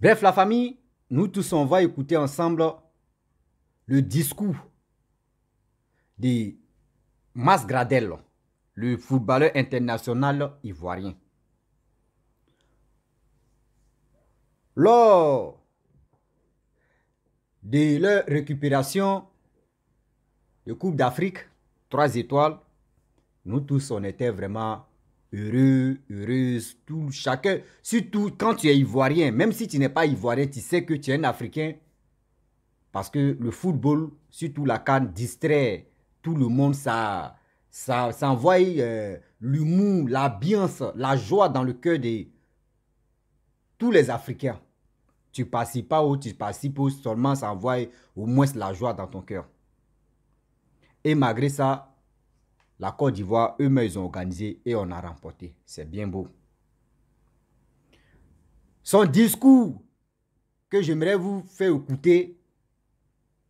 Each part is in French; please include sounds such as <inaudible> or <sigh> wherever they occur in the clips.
Bref, la famille, nous tous, on va écouter ensemble le discours de Mas Gradel, le footballeur international ivoirien. Lors de leur récupération de Coupe d'Afrique, trois étoiles, nous tous, on était vraiment heureux, heureuse, tout, chacun. Surtout quand tu es ivoirien, même si tu n'es pas ivoirien, tu sais que tu es un Africain. Parce que le football, surtout la canne, distrait tout le monde. Ça, ça, ça envoie euh, l'humour, l'ambiance, la joie dans le cœur de tous les Africains. Tu participes pas ou tu participes seulement, ça envoie au moins la joie dans ton cœur. Et malgré ça, la Côte d'Ivoire, eux-mêmes, ils ont organisé et on a remporté. C'est bien beau. Son discours que j'aimerais vous faire écouter,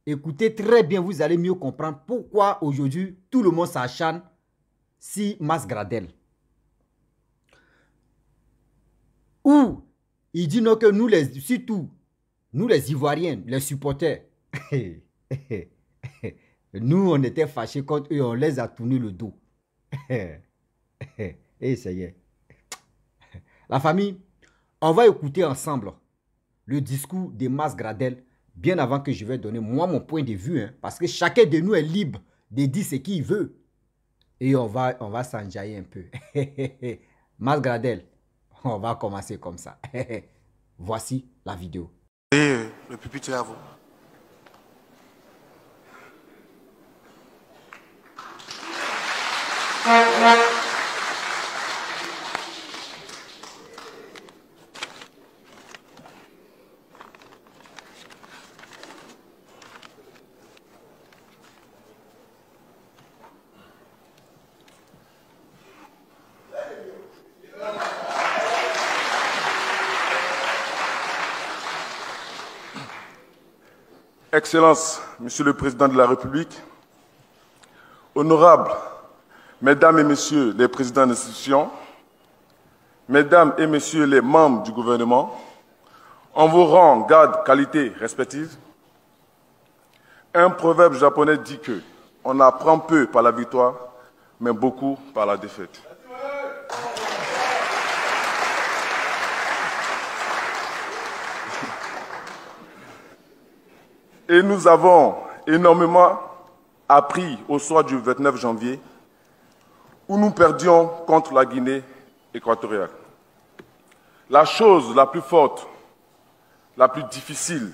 écoutez très bien, vous allez mieux comprendre pourquoi aujourd'hui tout le monde s'acharne si Gradel. Ou il dit non que nous les, surtout, nous les Ivoiriens, les supporters, <laughs> eh, eh, eh, nous, on était fâchés contre eux, on les a tourné le dos. <laughs> Et eh, ça y est. La famille, on va écouter ensemble le discours de Mas Gradel bien avant que je vais donner moi mon point de vue, hein, parce que chacun de nous est libre de dire ce qu'il veut. Et on va, on va s'enjailler un peu. <laughs> Mas Gradel, on va commencer comme ça. <laughs> Voici la vidéo. Euh, le pupitre à vous. Excellences, Monsieur le Président de la République, honorable. Mesdames et Messieurs les présidents d'institutions, Mesdames et Messieurs les membres du gouvernement, en vous rend garde qualité respective, un proverbe japonais dit que on apprend peu par la victoire, mais beaucoup par la défaite. Et nous avons énormément appris au soir du 29 janvier où nous perdions contre la Guinée équatoriale. La chose la plus forte, la plus difficile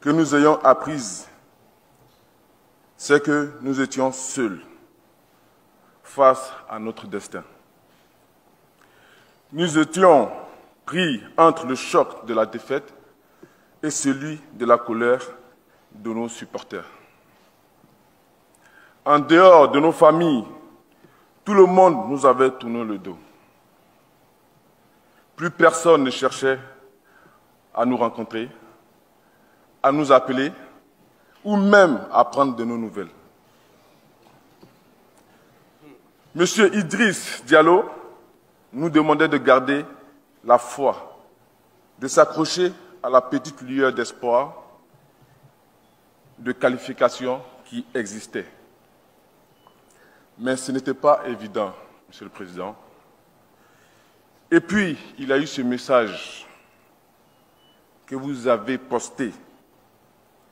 que nous ayons apprise, c'est que nous étions seuls face à notre destin. Nous étions pris entre le choc de la défaite et celui de la colère de nos supporters. En dehors de nos familles tout le monde nous avait tourné le dos. Plus personne ne cherchait à nous rencontrer, à nous appeler ou même à prendre de nos nouvelles. Monsieur Idriss Diallo nous demandait de garder la foi, de s'accrocher à la petite lueur d'espoir, de qualification qui existait. Mais ce n'était pas évident, Monsieur le Président. Et puis, il a eu ce message que vous avez posté.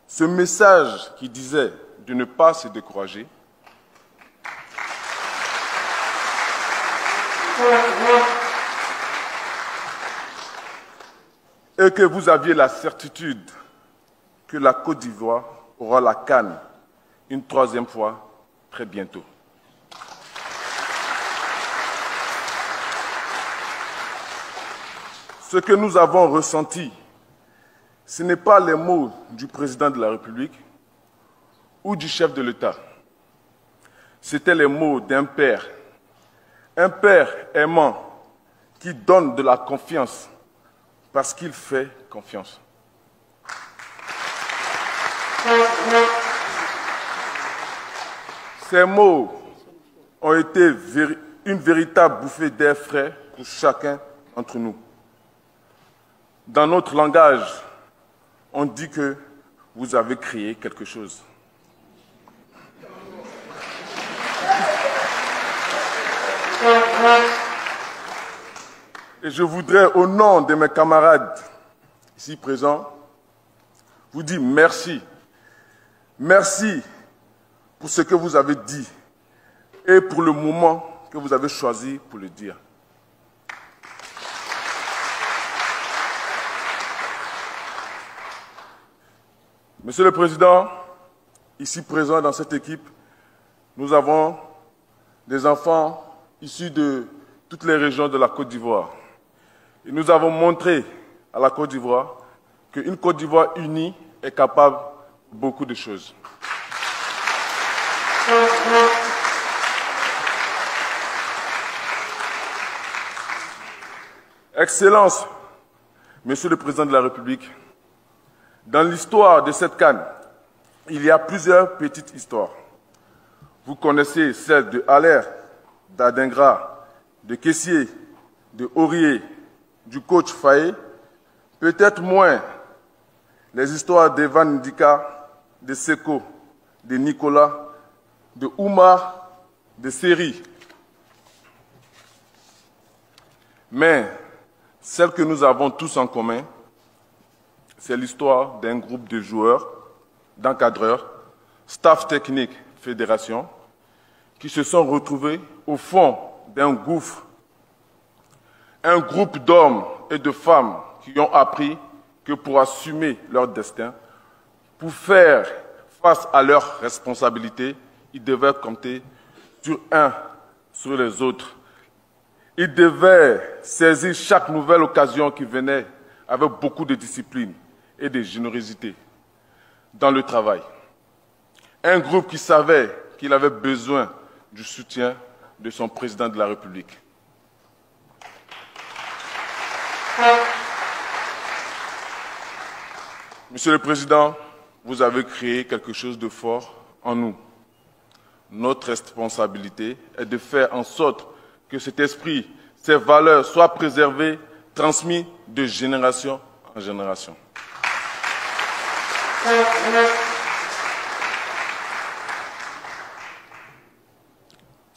Ce message qui disait de ne pas se décourager. Et que vous aviez la certitude que la Côte d'Ivoire aura la canne une troisième fois très bientôt. Ce que nous avons ressenti, ce n'est pas les mots du président de la République ou du chef de l'État. C'était les mots d'un père, un père aimant qui donne de la confiance parce qu'il fait confiance. Ces mots ont été une véritable bouffée d'air frais pour chacun d'entre nous. Dans notre langage, on dit que vous avez créé quelque chose. Et je voudrais, au nom de mes camarades ici présents, vous dire merci. Merci pour ce que vous avez dit et pour le moment que vous avez choisi pour le dire. Monsieur le Président, ici présent dans cette équipe, nous avons des enfants issus de toutes les régions de la Côte d'Ivoire. Et nous avons montré à la Côte d'Ivoire qu'une Côte d'Ivoire unie est capable de beaucoup de choses. Excellence, Monsieur le Président de la République, dans l'histoire de cette canne, il y a plusieurs petites histoires. Vous connaissez celles de Haller, d'Adingra, de Kessier, de Aurier, du coach Faye, peut-être moins les histoires d'Evan Dika, de Seko, de Nicolas, de Oumar, de Seri. Mais celles que nous avons tous en commun, c'est l'histoire d'un groupe de joueurs, d'encadreurs, staff technique, fédération, qui se sont retrouvés au fond d'un gouffre. Un groupe d'hommes et de femmes qui ont appris que pour assumer leur destin, pour faire face à leurs responsabilités, ils devaient compter sur un, sur les autres. Ils devaient saisir chaque nouvelle occasion qui venait avec beaucoup de discipline et des générosité dans le travail. Un groupe qui savait qu'il avait besoin du soutien de son président de la République. Monsieur le Président, vous avez créé quelque chose de fort en nous. Notre responsabilité est de faire en sorte que cet esprit, ces valeurs soient préservées, transmises de génération en génération.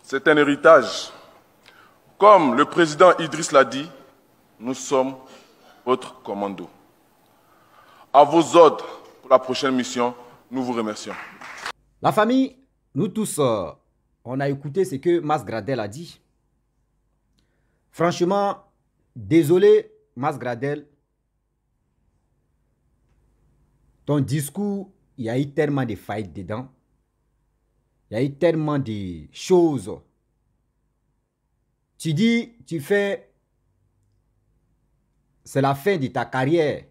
C'est un héritage. Comme le président Idriss l'a dit, nous sommes votre commando. À vos ordres pour la prochaine mission, nous vous remercions. La famille, nous tous, euh, on a écouté ce que Mas Gradel a dit. Franchement, désolé, Mas Gradel, Ton discours, il y a eu tellement de failles dedans. Il y a eu tellement de choses. Tu dis, tu fais, c'est la fin de ta carrière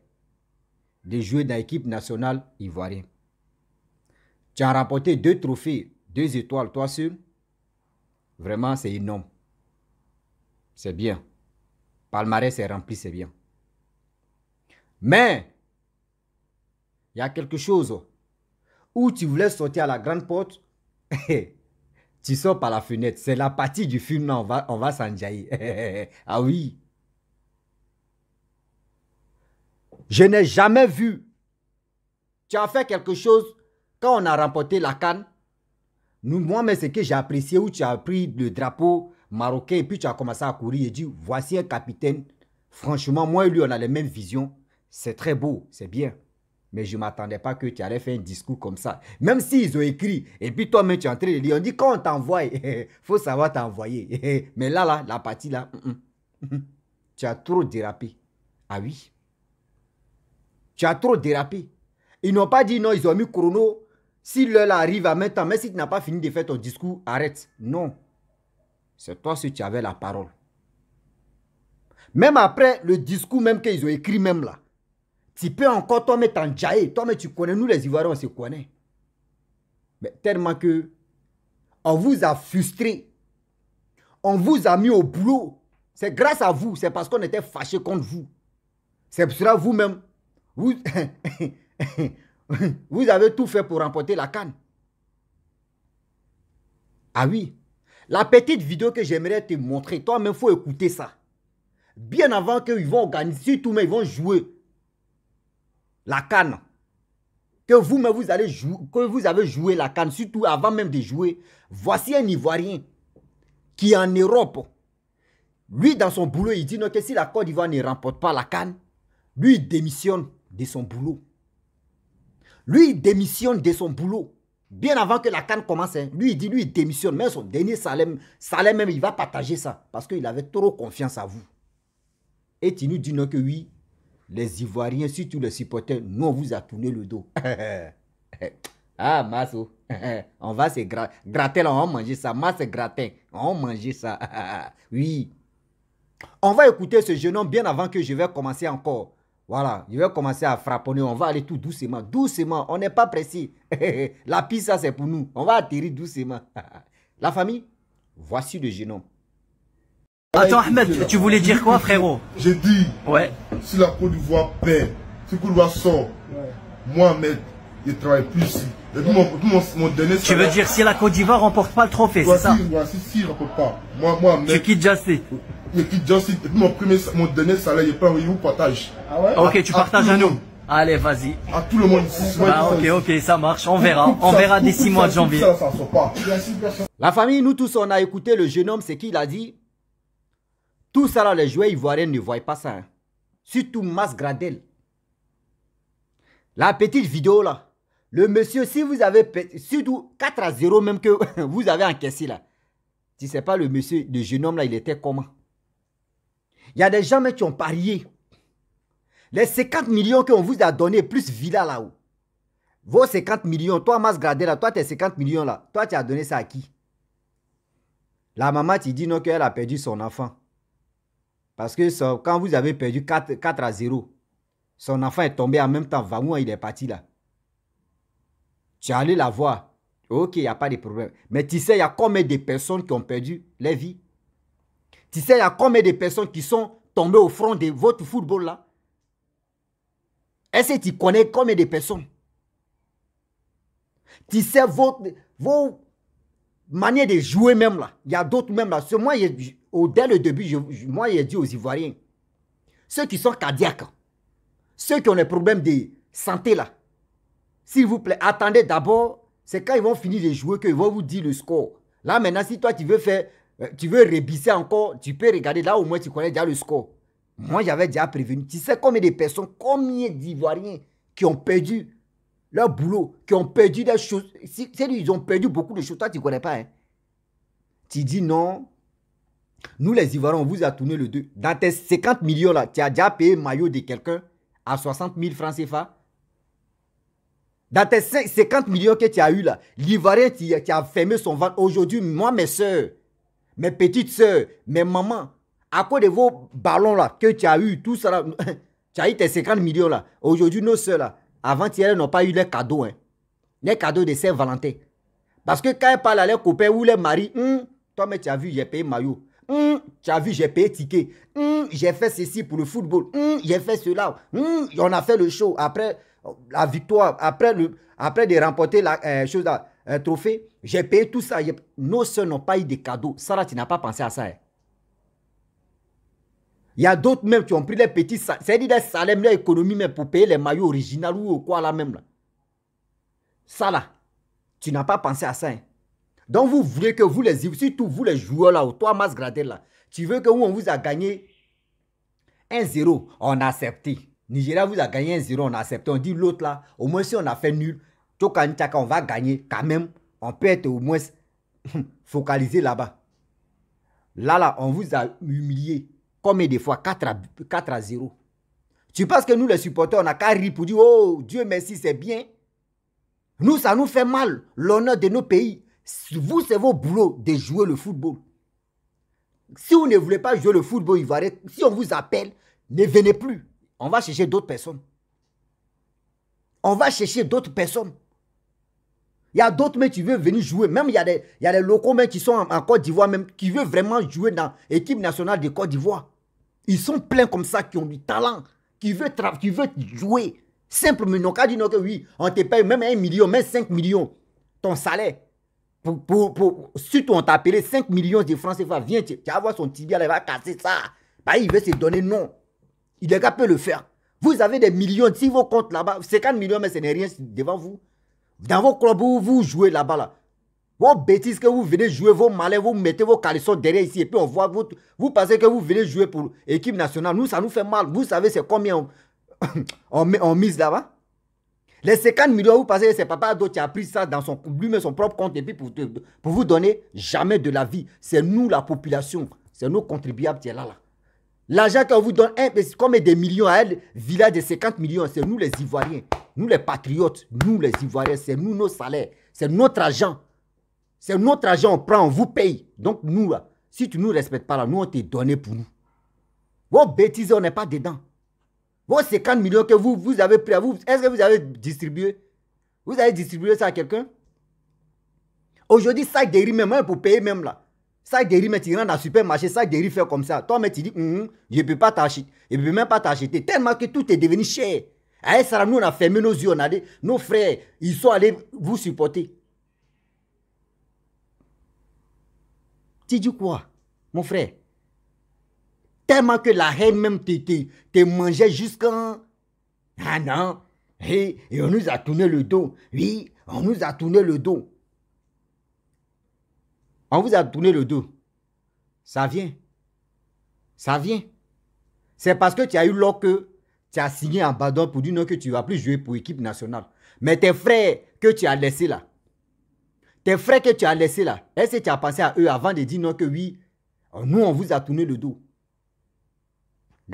de jouer dans l'équipe nationale ivoirienne. Tu as remporté deux trophées, deux étoiles, toi seul. Vraiment, c'est énorme. C'est bien. Palmarès est rempli, c'est bien. Mais il y a quelque chose. Où tu voulais sortir à la grande porte, <laughs> tu sors par la fenêtre. C'est la partie du film, on va, on va s'enjailler. <laughs> ah oui. Je n'ai jamais vu. Tu as fait quelque chose quand on a remporté la canne. Nous, moi, mais ce que j'ai apprécié où tu as pris le drapeau marocain et puis tu as commencé à courir et dit voici un capitaine. Franchement, moi et lui, on a les mêmes visions. C'est très beau, c'est bien. Mais je ne m'attendais pas que tu allais faire un discours comme ça. Même s'ils ont écrit, et puis toi-même tu es en train de on dit quand on t'envoie, il <laughs> faut savoir t'envoyer. <laughs> Mais là, là, la partie là, mm, mm, mm, tu as trop dérapé. Ah oui. Tu as trop dérapé. Ils n'ont pas dit non, ils ont mis chrono. Si l'heure arrive à même temps, mais si tu n'as pas fini de faire ton discours, arrête. Non. C'est toi si tu avais la parole. Même après le discours même qu'ils ont écrit même là, tu peux encore toi mettre en jaïe, Toi, mais tu connais, nous les Ivoiriens, on se connaît. Mais tellement que on vous a frustré. On vous a mis au boulot. C'est grâce à vous. C'est parce qu'on était fâchés contre vous. C'est cela vous-même. Vous, <laughs> vous avez tout fait pour remporter la canne. Ah oui. La petite vidéo que j'aimerais te montrer, toi-même, il faut écouter ça. Bien avant qu'ils vont organiser tout, mais ils vont jouer la canne, que vous-même vous allez jouer, que vous avez joué la canne, surtout avant même de jouer, voici un Ivoirien qui en Europe. Lui, dans son boulot, il dit que si la Côte d'Ivoire ne remporte pas la canne, lui, il démissionne de son boulot. Lui, il démissionne de son boulot. Bien avant que la canne commence, hein, lui, il dit, lui, il démissionne. Même son dernier Salem... Salem, même, il va partager ça. Parce qu'il avait trop confiance à vous. Et il nous dit non que oui, les Ivoiriens, surtout les supporters, nous, on vous a tourné le dos. <laughs> ah, Maso. <laughs> on va se gratter, là, on va manger ça. Masse gratin, on va manger ça. <laughs> oui. On va écouter ce génome bien avant que je vais commencer encore. Voilà, je vais commencer à frapper. On va aller tout doucement. Doucement, on n'est pas précis. La piste, ça, c'est pour nous. On va atterrir doucement. La famille, voici le génome. Attends Ahmed, tu voulais dire quoi frérot J'ai dit, ouais. si la Côte d'Ivoire perd, si la Côte d'Ivoire sort, moi Ahmed, je travaille plus ici. Et tu veux dire si la Côte d'Ivoire remporte pas le trophée, c'est ça Si si, si, remporte pas. Moi, moi Ahmed, tu quittes Jassy Je quitte Jassy, et puis mon, premier, mon dernier salaire, je pas, il vous partage. Ah ok, tu partages à, nous Allez, vas-y. À tout le monde. Ah, ok, ok, ça marche. On verra. On verra d'ici mois de janvier. La famille, nous tous, on a écouté le jeune homme, c'est qui l'a a dit tout ça là, les joueurs ivoiriens ne voient pas ça. Hein. Surtout Mas Gradel. La petite vidéo là. Le monsieur, si vous avez, surtout 4 à 0 même que <laughs> vous avez encaissé là. Tu sais pas, le monsieur, le jeune homme là, il était comment Il y a des gens mais, qui ont parié. Les 50 millions qu'on vous a donné, plus Villa là-haut. Vos 50 millions, toi, Mas Gradel là, toi, tes 50 millions là, toi, tu as donné ça à qui La maman, tu dis non qu'elle a perdu son enfant. Parce que quand vous avez perdu 4, à 0, son enfant est tombé en même temps. Vamou, il est parti là. Tu es allé la voir. Ok, il n'y a pas de problème. Mais tu sais, il y a combien de personnes qui ont perdu leur vie Tu sais, il y a combien de personnes qui sont tombées au front de votre football là Est-ce que tu connais combien de personnes Tu sais, votre, vos manières de jouer même là. Il y a d'autres même là. Moi, je, dès le début, moi, j'ai dit aux Ivoiriens, ceux qui sont cardiaques, ceux qui ont des problèmes de santé là, s'il vous plaît, attendez d'abord, c'est quand ils vont finir de jouer qu'ils vont vous dire le score. Là maintenant, si toi tu veux faire, euh, tu veux rébisser encore, tu peux regarder là au moins tu connais déjà le score. Moi j'avais déjà prévenu. Tu sais combien de personnes, combien d'Ivoiriens qui ont perdu leur boulot, qui ont perdu des choses. Si, ils ont perdu beaucoup de choses, toi tu ne connais pas. Hein. Tu dis non, nous, les Ivoiriens, on vous a tourné le 2. Dans tes 50 millions, là, tu as déjà payé maillot de quelqu'un à 60 000 francs CFA. Dans tes 50 millions que tu as eu là, l'Ivoirien, tu, fermé son ventre. Aujourd'hui, moi, mes soeurs, mes petites soeurs, mes mamans, à cause de vos ballons là, que tu as eu, tout ça <laughs> tu as eu tes 50 millions là. Aujourd'hui, nos soeurs là, avant-hier, elles n'ont pas eu les cadeaux, hein. Les cadeaux de Saint-Valentin. Parce que quand elles parlent à leurs copains ou leurs maris, hum, toi, mais tu as vu, j'ai payé maillot. Hum, tu as vu, j'ai payé ticket. Hum, j'ai fait ceci pour le football. Hum, j'ai fait cela. on a fait le show. Après la victoire, après, de remporter la un euh, euh, trophée, j'ai payé tout ça. Nos soeurs n'ont pas eu de cadeaux. Sarah, tu n'as pas pensé à ça. Hein. Il y a d'autres même qui ont pris des petits salaires. C'est-à-dire des salaires, leur économie pour payer les maillots originaux ou quoi là même. Là. Ça là, tu n'as pas pensé à ça. Hein. Donc vous voulez que vous les surtout vous les joueurs là, ou toi Mas Gradel là, tu veux que on vous a gagné 1-0, on a accepté. Nigeria vous a gagné 1-0, on a accepté. On dit l'autre là, au moins si on a fait nul, on va gagner quand même. On peut être au moins <laughs> focalisé là-bas. Là, là, on vous a humilié combien de fois 4 à, 4 0. Tu penses que nous, les supporters, on a qu'à rire pour dire Oh, Dieu merci, c'est bien. Nous, ça nous fait mal, l'honneur de nos pays. Vous, c'est vos boulot de jouer le football. Si vous ne voulez pas jouer le football ivoirien, si on vous appelle, ne venez plus. On va chercher d'autres personnes. On va chercher d'autres personnes. Il y a d'autres mecs qui veulent venir jouer. Même il y a des, il y a des locaux mecs qui sont en, Côte d'Ivoire, même qui veulent vraiment jouer dans l'équipe nationale de Côte d'Ivoire. Ils sont pleins comme ça, qui ont du talent, qui veulent, qui veulent jouer. Simplement, mais n'ont qu'à dire oui, on te paye même un million, même 5 millions, ton salaire. Pour, pour, pour, si on t'appelait 5 millions de francs CFA, viens, tu, vas voir son tibia, là, il va casser ça. Bah, il veut se donner non. Il est capable de le faire. Vous avez des millions, si vos comptes là-bas, 50 millions, mais ce n'est rien devant vous. Dans vos clubs vous jouez là-bas, là, vos bêtises que vous venez jouer, vos malins, vous mettez vos calissons derrière ici et puis on voit, vous, vous pensez que vous venez jouer pour l'équipe nationale. Nous, ça nous fait mal. Vous savez, c'est combien on, <coughs> on mise là-bas les 50 millions, vous pensez que c'est papa d'autres qui a pris ça dans son, lui met son propre compte et pour, vous donner jamais de la vie. C'est nous, la population. C'est nos contribuables qui est là, là. L'argent qu'on vous donne, comme des millions à elle, village de 50 millions, c'est nous les Ivoiriens, nous les patriotes, nous les Ivoiriens, c'est nous nos salaires, c'est notre argent. C'est notre argent, on prend, on vous paye. Donc nous, si tu ne nous respectes pas, là, nous, on t'est donné pour nous. Vos bêtises, on n'est pas dedans. Vos 50 millions que vous, vous avez pris à vous, est-ce que vous avez distribué Vous avez distribué ça à quelqu'un Aujourd'hui, ça guérit même, hein, pour payer même là. Ça guérit, mais tu rentres dans le supermarché, ça guérit, faire comme ça. Toi, mais tu dis, hum, hum, je ne peux pas t'acheter. Je ne peux même pas t'acheter. Tellement que tout est devenu cher. ça hein, ça. nous, on a fermé nos yeux, on a dit, nos frères, ils sont allés vous supporter. Tu dis quoi, mon frère Tellement que la haine même te mangeait jusqu'en... Ah non, et, on nous a tourné le dos. Oui, on nous a tourné le dos. On vous a tourné le dos. Ça vient. Ça vient. C'est parce que tu as eu l'or que tu as signé un badon pour dire non que tu ne vas plus jouer pour l'équipe nationale. Mais tes frères que tu as laissés là, tes frères que tu as laissés là, est-ce que tu as pensé à eux avant de dire non que oui, nous on vous a tourné le dos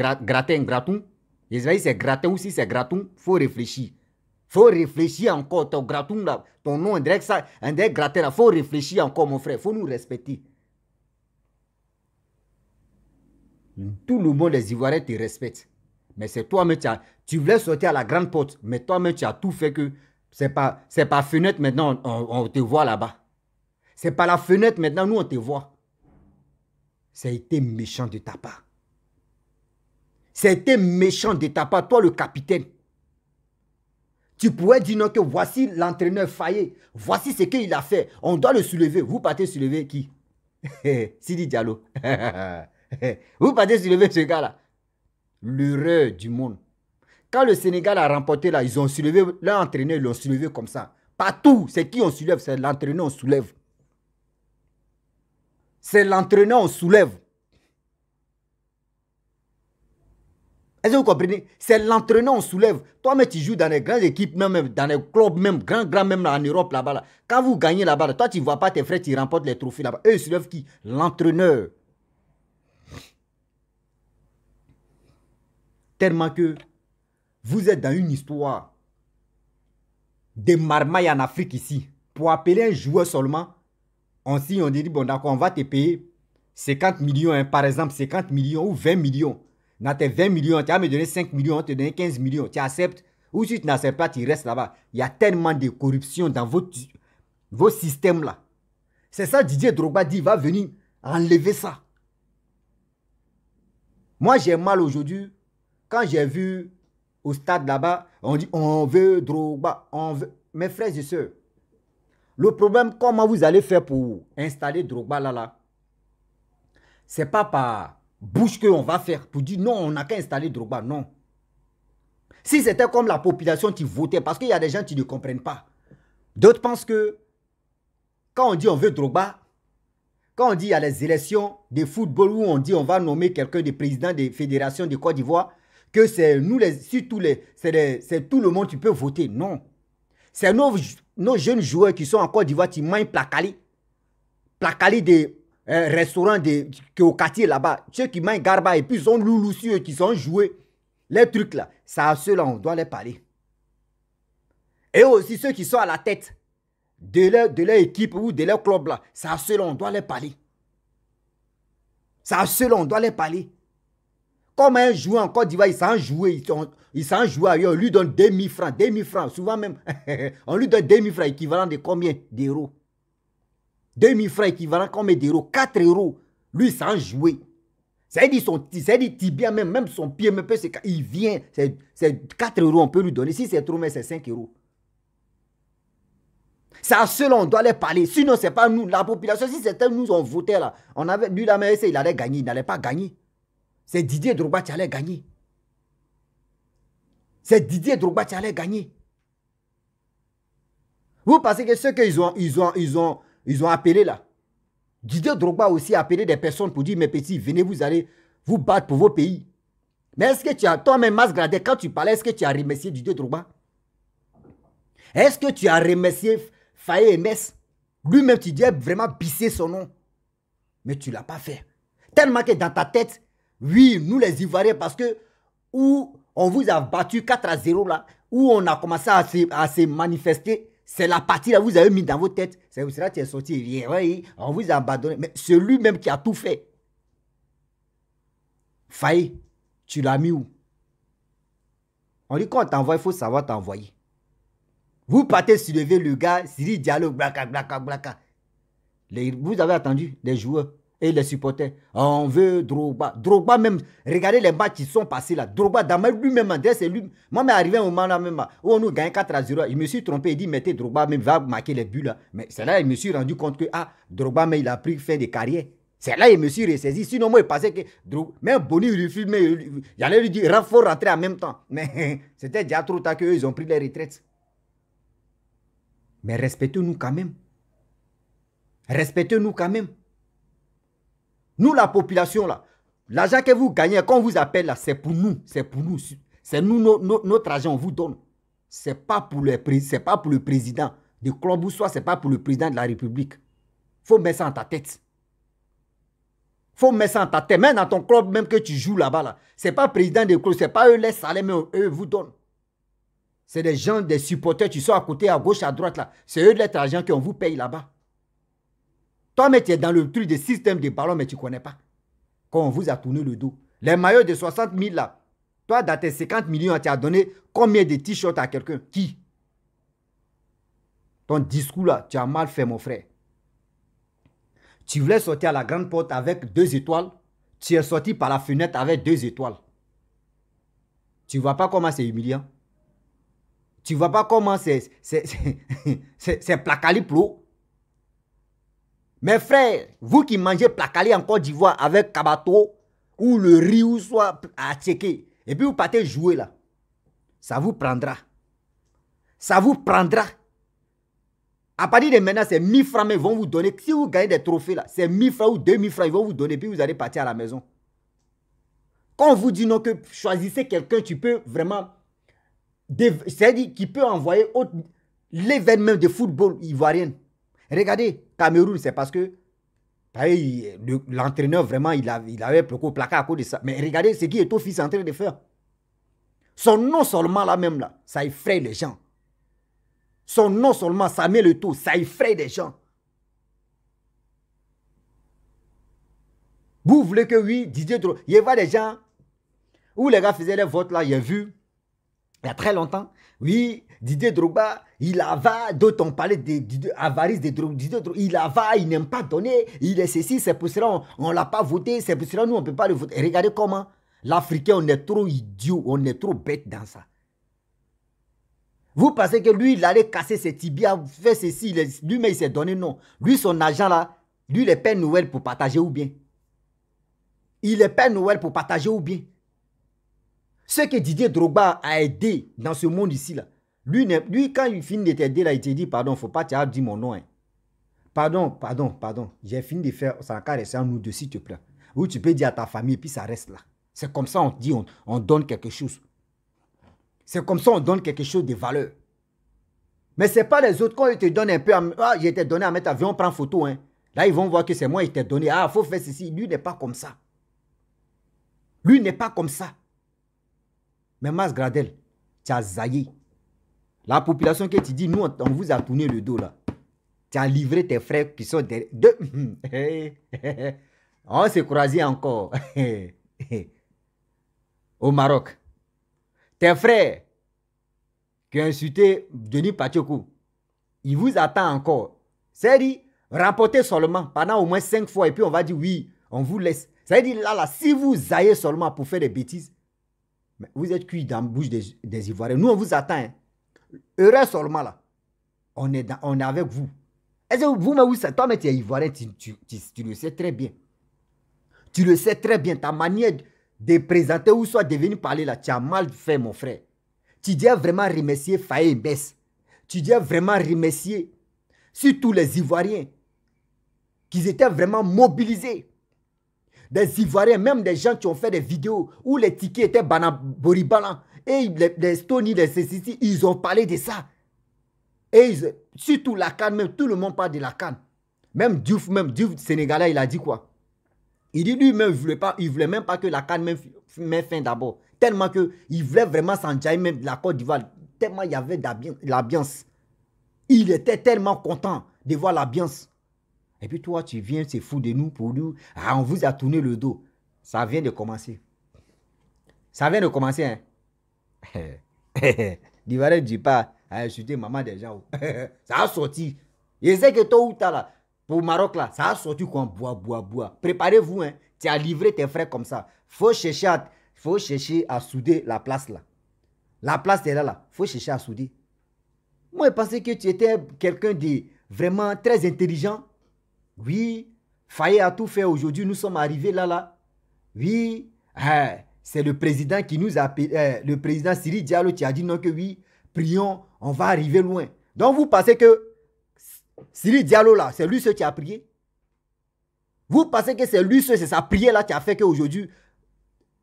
un graton. Israël, c'est gratter aussi, c'est graton, faut réfléchir. Faut réfléchir encore. Ton graton, là, ton nom, on direct ça, on là, faut réfléchir encore, mon frère. Faut nous respecter. Tout le monde, les Ivoiriens te respecte. Mais c'est toi-même, tu voulais sortir à la grande porte, mais toi-même, tu as tout fait que c'est pas, c'est pas fenêtre maintenant, on, on te voit là-bas. C'est pas la fenêtre maintenant, nous, on te voit. Ça a été méchant de ta part. C'était méchant de ta part, toi le capitaine. Tu pourrais dire non que voici l'entraîneur faillé, voici ce qu'il a fait, on doit le soulever. Vous partez soulever qui <laughs> Sidi Diallo. <laughs> Vous partez soulever ce gars-là. L'heureux du monde. Quand le Sénégal a remporté là, ils ont soulevé, leur entraîneur, ils l'ont soulevé comme ça. Partout, c'est qui on soulève, c'est l'entraîneur, on soulève. C'est l'entraîneur, on soulève. Est-ce que vous comprenez C'est l'entraîneur, on soulève. Toi-même, tu joues dans les grandes équipes, même dans les clubs, même grand, grand même en Europe, là-bas. Quand vous gagnez là-bas, toi, tu ne vois pas tes frères, tu remportes les trophées là-bas. Eux, ils soulèvent qui L'entraîneur. Tellement que vous êtes dans une histoire de marmailles en Afrique ici. Pour appeler un joueur seulement, on on dit, bon, d'accord, on va te payer 50 millions, hein, par exemple, 50 millions ou 20 millions. Dans tes 20 millions, tu vas me donner 5 millions, on te donne 15 millions, tu acceptes. Ou si tu n'acceptes pas, tu restes là-bas. Il y a tellement de corruption dans vos, vos systèmes là. C'est ça Didier Drogba dit, va venir enlever ça. Moi, j'ai mal aujourd'hui. Quand j'ai vu au stade là-bas, on dit on veut Drogba, on veut. Mes frères et sœurs, le problème, comment vous allez faire pour installer Drogba là-là, n'est pas par bouche qu'on va faire pour dire non, on n'a qu'à installer Drogba. Non. Si c'était comme la population qui votait, parce qu'il y a des gens qui ne comprennent pas. D'autres pensent que quand on dit on veut Drogba, quand on dit il y a les élections de football où on dit on va nommer quelqu'un de président des fédérations de Côte d'Ivoire, que c'est nous les, tous les, c'est tout le monde qui peut voter. Non. C'est nos, nos, jeunes joueurs qui sont en Côte d'Ivoire qui mangent placali. Placali des un restaurant de, qui au quartier là-bas, ceux qui mangent garba et puis ils ont qui sont joués, les trucs là, ça à ceux-là, on doit les parler. Et aussi ceux qui sont à la tête de leur, de leur équipe ou de leur club là, ça à ceux-là, on doit les parler. Ça à ceux-là, on doit les parler. Comme un joueur en Côte d'Ivoire, il s'en jouer, il s'en joue ailleurs, on lui donne 2000 francs, 2000 francs, souvent même, <laughs> on lui donne 2000 francs, équivalent de combien d'euros 2000 francs équivalent combien d'euros 4 euros. Lui, sans jouer. cest dit son tibia, même, même son pied, même il vient. C'est 4 euros, on peut lui donner. Si c'est trop, mais c'est 5 euros. C'est à cela on doit les parler. Sinon, c'est pas nous. La population, si c'était nous, on votait là. On avait, lui, la MSC, il allait gagner. Il n'allait pas gagner. C'est Didier Drogba qui allait gagner. C'est Didier Drogba qui allait gagner. Vous pensez que ceux qu'ils ont, ils ont, ils ont, ils ont appelé là. Didier Drogba aussi a appelé des personnes pour dire, mes petits, venez vous allez vous battre pour vos pays. Mais est-ce que tu as, toi-même, Masgradé, quand tu parlais, est-ce que tu as remercié Didier Drogba Est-ce que tu as remercié Faye Emes Lui-même, tu disais vraiment bisser son nom. Mais tu ne l'as pas fait. Tellement que dans ta tête, oui, nous les Ivoiriens, parce que où on vous a battu 4 à 0 là, où on a commencé à à se manifester, c'est la partie là vous avez mis dans vos têtes. C'est là qui est sorti. On vous a abandonné. Mais c'est lui-même qui a tout fait. Faye, tu l'as mis où On dit quand on t'envoie, il faut savoir t'envoyer. Vous partez soulever le gars, Siri dit dialogue, Les, vous avez attendu des joueurs. Et les supporters, on veut Drogba. Drogba même, regardez les matchs qui sont passés là. Drogba, Damel lui-même, c'est lui. Moi, mais arrivé un moment là même, où on nous gagne 4 à 0, il me suis trompé, il dit, mettez Drogba même, va marquer les buts là. Mais c'est là, il me suis rendu compte que, ah, Drogba, mais il a pris fin de carrière. C'est là, il me suis ressaisi. Sinon, moi, il pensait que Mais même boni il refuse, j'allais lui dire, il faut rentrer en même temps. Mais <laughs> c'était déjà trop tard qu'eux, ils ont pris les retraites. Mais respectez-nous quand même. Respectez-nous quand même. Nous, la population, là, l'argent que vous gagnez, qu'on vous appelle là, c'est pour nous, c'est pour nous. C'est nous, notre agent, on vous donne. Ce pas pour pas pour le président du club ou soit c'est pas pour le président de la République. Faut mettre ça en ta tête. Faut mettre ça en ta tête. Même dans ton club, même que tu joues là-bas, là, n'est c'est pas président de club, c'est pas eux les salaires, mais eux vous donnent. C'est des gens, des supporters, tu sois à côté, à gauche, à droite, là. C'est eux les qui qu'on vous paye là-bas. Toi, mais tu es dans le truc de système de ballon, mais tu ne connais pas. Quand on vous a tourné le dos. Les maillots de 60 000 là, toi, dans tes 50 millions, tu as donné combien de t-shirts à quelqu'un Qui Ton discours là, tu as mal fait, mon frère. Tu voulais sortir à la grande porte avec deux étoiles. Tu es sorti par la fenêtre avec deux étoiles. Tu vois pas comment c'est humiliant Tu vois pas comment c'est... C'est <laughs> placali mes frères, vous qui mangez placalé en Côte d'Ivoire avec kabato ou le riz ou soit à et puis vous partez jouer là, ça vous prendra. Ça vous prendra. À partir de maintenant, c'est 1000 francs, mais ils vont vous donner. Si vous gagnez des trophées là, c'est 1000 francs ou 2000 francs, ils vont vous donner, puis vous allez partir à la maison. Quand on vous dit non, que choisissez quelqu'un, tu peux vraiment. C'est-à-dire qui peut envoyer l'événement de football ivoirien. Regardez, Cameroun, c'est parce que bah, l'entraîneur, vraiment, il avait, il avait à cause de ça. Mais regardez ce qui est au fils en train de faire. Son nom seulement là-même, là, ça effraie les gens. Son nom seulement, ça met le tout, ça effraie les gens. Vous voulez que oui, Didier Drogba, il y a des gens où les gars faisaient les votes là, il y a vu il y a très longtemps. Oui, Didier Drogba, il avale d'autres ont parlé d'avarice de, de, Didier il avale, il n'aime pas donner, il est ceci, c'est pour cela on ne l'a pas voté, c'est pour cela nous on ne peut pas le voter. regardez comment l'Africain, on est trop idiot, on est trop bête dans ça. Vous pensez que lui, il allait casser ses tibias, faire ceci, lui, même il s'est donné non. Lui, son agent là, lui, il est Père Noël pour partager ou bien. Il est Père Noël pour partager ou bien. Ce que Didier Drogba a aidé dans ce monde ici-là, lui, lui, quand il finit de t'aider, là, il te dit, pardon, faut pas tu dit mon nom. Hein. Pardon, pardon, pardon. J'ai fini de faire, ça n'a rester nous deux, s'il te plaît. Ou tu peux dire à ta famille, puis ça reste là. C'est comme ça, on dit, on, donne quelque chose. C'est comme ça, on donne quelque chose de valeur. Mais ce n'est pas les autres, quand ils te donnent un peu, ah, je t'ai donné à mettre avion, on prend photo. Hein. Là, ils vont voir que c'est moi qui t'ai donné. Ah, il faut faire ceci. Lui n'est pas comme ça. Lui n'est pas comme ça. Mais Mas Gradel, tu as zaillé. La population qui tu dis, nous, on vous a tourné le dos là. Tu as livré tes frères qui sont <laughs> on s'est croisés encore. <laughs> Au Maroc. Tes frères qui ont insulté Denis Pachoko, ils vous attendent encore. C'est dit, rapportez seulement pendant au moins cinq fois et puis on va dire oui, on vous laisse. C'est dire là, là, si vous zaillez seulement pour faire des bêtises, vous êtes cuit dans la bouche des, Ivoiriens. Nous, on vous attend. Hein. Heureux seulement là. On est, on est avec vous. Est-ce vous, mais toi, mais tu es Ivoirien, tu, le sais très bien. Tu le sais très bien. Ta manière de présenter ou soit de venir parler là, tu as mal fait, mon frère. Tu dois vraiment remercier Faye Bess. Tu dois vraiment remercier surtout les Ivoiriens qui étaient vraiment mobilisés des Ivoiriens, même des gens qui ont fait des vidéos où les tickets étaient boribalan. Et les, les Stony, les CCC, ils ont parlé de ça. Et surtout la canne, même tout le monde parle de la canne. Même Diouf, même Diouf sénégalais, il a dit quoi Il dit lui-même, il ne voulait, pas, voulait même pas que la canne met fin d'abord. Tellement qu'il voulait vraiment s'enjailler même de la Côte d'Ivoire. Tellement il y avait l'ambiance. Il était tellement content de voir l'ambiance. Et puis toi, tu viens, c'est fou de nous pour nous. on vous a tourné le dos. Ça vient de commencer. Ça vient de commencer, hein. <laughs> Divaré ne pas à insulter maman des oh. <laughs> gens. ça a sorti. Je sais que toi, là, pour Maroc, là, ça a sorti quoi bois, bois. Préparez-vous, hein. Tu as livré tes frères comme ça. Faut chercher faut chercher à souder la place, là. La place, est là, là. Faut chercher à souder. Moi, je pensais que tu étais quelqu'un de vraiment très intelligent. Oui, Faye a tout fait aujourd'hui, nous sommes arrivés là, là. Oui, hein, c'est le président qui nous a... Euh, le président Siri Diallo qui a dit non que oui, prions, on va arriver loin. Donc vous pensez que Siri Diallo là, c'est lui ce qui a prié Vous pensez que c'est lui ce, c'est sa prière là qui a fait qu'aujourd'hui,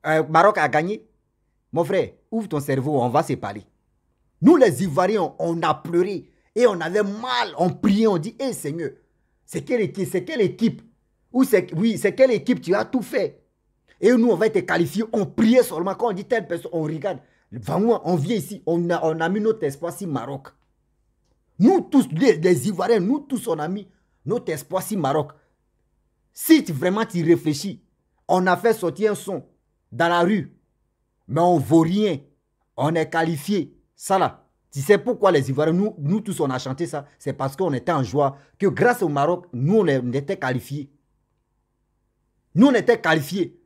euh, Maroc a gagné Mon frère, ouvre ton cerveau, on va se parler. Nous les Ivoiriens, on a pleuré et on avait mal, on priait, on dit, hé eh, Seigneur, c'est quelle équipe C'est quelle équipe Oui, c'est quelle équipe Tu as tout fait. Et nous, on va te qualifier. On priait seulement. Quand on dit telle personne, on regarde. on vient ici. On a, on mis notre espoir si Maroc. Nous tous, les, Ivoiriens, nous tous, on a mis notre espoir si Maroc. Si tu, vraiment tu réfléchis, on a fait sortir un son dans la rue. Mais on vaut rien. On est qualifié. Ça là. Tu sais pourquoi les Ivoiriens, nous, nous tous, on a chanté ça C'est parce qu'on était en joie, que grâce au Maroc, nous, on, était qualifiés. Nous, on était qualifiés.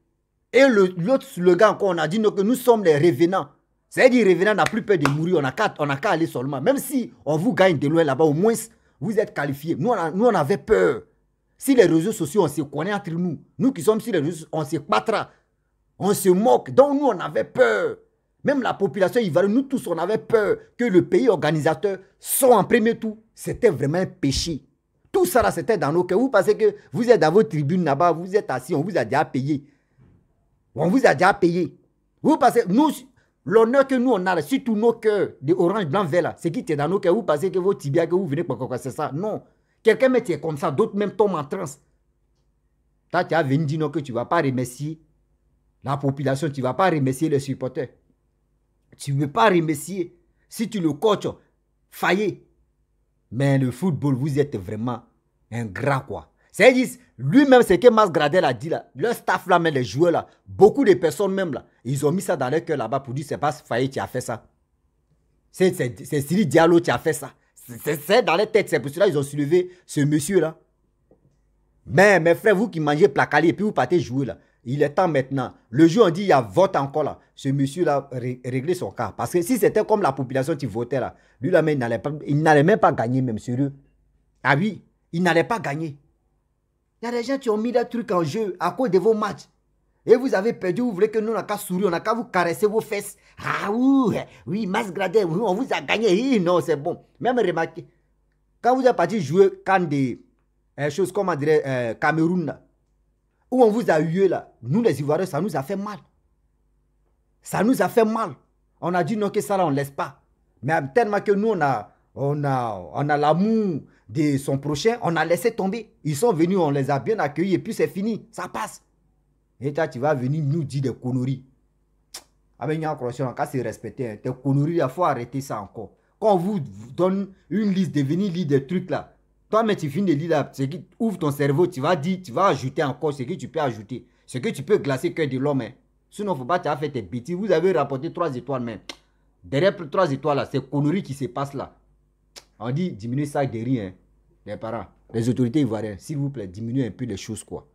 Et l'autre slogan qu'on a dit, que nous sommes les revenants. C'est-à-dire, revenants n'a plus peur de mourir, on n'a qu'à aller seulement. Même si on vous gagne de loin là-bas, au moins, vous êtes qualifiés. Nous, on, on avait peur. Si les réseaux sociaux, on se connaît entre nous. Nous qui sommes sur les réseaux on se battra. On se moque. Donc, nous, on avait peur. Même la population nous tous, on avait peur que le pays organisateur soit en premier tour. C'était vraiment un péché. Tout ça, là, c'était dans nos cœurs. Vous pensez que vous êtes dans vos tribunes là-bas, vous êtes assis, on vous a déjà payé. On vous a déjà payé. Vous pensez, nous, l'honneur que nous, on a sur tous nos cœurs, de orange, blanc, vert, là, c'est qui était dans nos cœurs. Vous pensez que vos tibias, que vous venez, pour quoi, c'est ça. Non. Quelqu'un met comme ça, d'autres même tombent en transe. Toi, tu as venu dire que tu ne vas pas remercier la population, tu ne vas pas remercier les supporters. Tu ne veux pas remercier si tu le coaches, faillé. Mais le football, vous êtes vraiment un grand, quoi. C'est-à-dire, lui-même, c'est que Mas Gradel a dit là, le staff là, mais les joueurs là, beaucoup de personnes même là, ils ont mis ça dans leur cœur là-bas pour dire c'est pas Faye qui a fait ça. C'est Siri Diallo qui a fait ça. C'est dans les têtes, c'est pour cela qu'ils ont soulevé ce monsieur là. Mais mes frères, vous qui mangez placalier et puis vous partez jouer là, il est temps maintenant. Le jour, on dit, il y a vote encore là. Ce monsieur-là réglé son cas. Parce que si c'était comme la population qui votait là, lui là, il n'allait, pas, il n'allait même pas gagner, même sur eux. Ah oui, il n'allait pas gagner. Il y a des gens qui ont mis des trucs en jeu à cause de vos matchs. Et vous avez perdu, vous voulez que nous, on n'a qu'à sourire, on n'a qu'à vous caresser vos fesses. Ah oui, oui, masse gradé, on vous a gagné. non, c'est bon. Même remarquez, quand vous êtes parti jouer quand des euh, choses comme on dirait, euh, Cameroun, où on vous a eu là, nous les Ivoiriens, ça nous a fait mal. Ça nous a fait mal. On a dit non que ça là, on ne laisse pas. Mais tellement que nous, on a, on a, on a l'amour de son prochain, on a laissé tomber. Ils sont venus, on les a bien accueillis et puis c'est fini, ça passe. Et toi, tu vas venir nous dire des conneries. Ah ben, il y a encore cas, c'est respecter. Tes hein. conneries, il faut arrêter ça encore. Quand on vous donne une liste, de venir lire des trucs là, toi mais tu finis de lire là, ce qui ouvre ton cerveau, tu vas dire, tu vas ajouter encore ce que tu peux ajouter. Ce que tu peux glacer cœur de l'homme. Hein. Sinon, il ne faut pas fait tes bêtises. Vous avez rapporté trois étoiles, mais derrière trois étoiles, c'est connerie qui se passe là. On dit diminuer ça de rien, hein, les parents, les autorités ivoiriennes, s'il vous plaît, diminuez un peu les choses, quoi.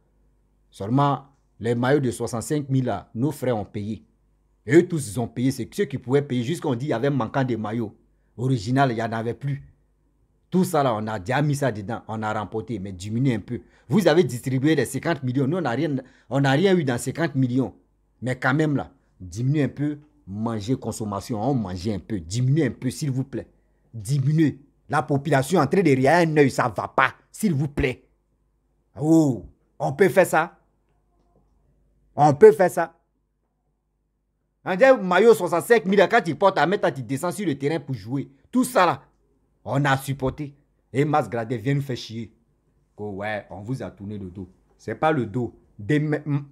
Seulement, les maillots de 65 000 là, nos frères ont payé. eux tous, ils ont payé. C'est ceux qui pouvaient payer. qu'on dit qu'il y avait manquant des maillots. Original, il n'y en avait plus. Tout ça là, on a déjà mis ça dedans, on a remporté, mais diminuez un peu. Vous avez distribué les 50 millions, nous on n'a rien, rien eu dans 50 millions. Mais quand même là, diminuez un peu, Manger, consommation, on mangeait un peu, diminuez un peu s'il vous plaît. Diminuez. La population est en train de rire un œil, ça ne va pas, s'il vous plaît. Oh, on peut faire ça. On peut faire ça. On dit maillot 65 000, quand il porte à mettre, tu descends sur le terrain pour jouer. Tout ça là, on a supporté. Et Masgradé vient nous faire chier. ouais, on vous a tourné le dos. C'est pas le dos.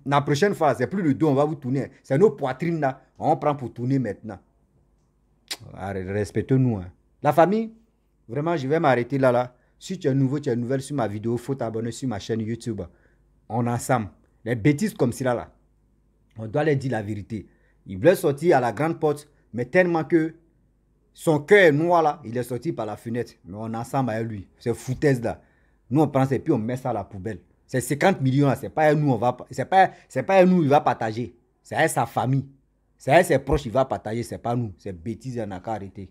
la prochaine fois, c'est plus le dos, on va vous tourner. C'est nos poitrines là. On prend pour tourner maintenant. Ah, Respectez-nous. Hein. La famille, vraiment, je vais m'arrêter là, là. Si tu es nouveau, tu es nouvelle sur ma vidéo, faut t'abonner sur ma chaîne YouTube. On ensemble. Les bêtises comme cela, là. On doit leur dire la vérité. Ils veulent sortir à la grande porte, mais tellement que son cœur noir là, il est sorti par la fenêtre. Mais on ensemble avec lui. C'est foutaise là. Nous on prend et puis on met ça à la poubelle. C'est 50 millions là, c'est pas nous, on va, c'est pas, pas nous, il va partager. C'est à sa famille. C'est à ses proches, il va partager, c'est pas nous. C'est bêtise, il n'a qu'à arrêter.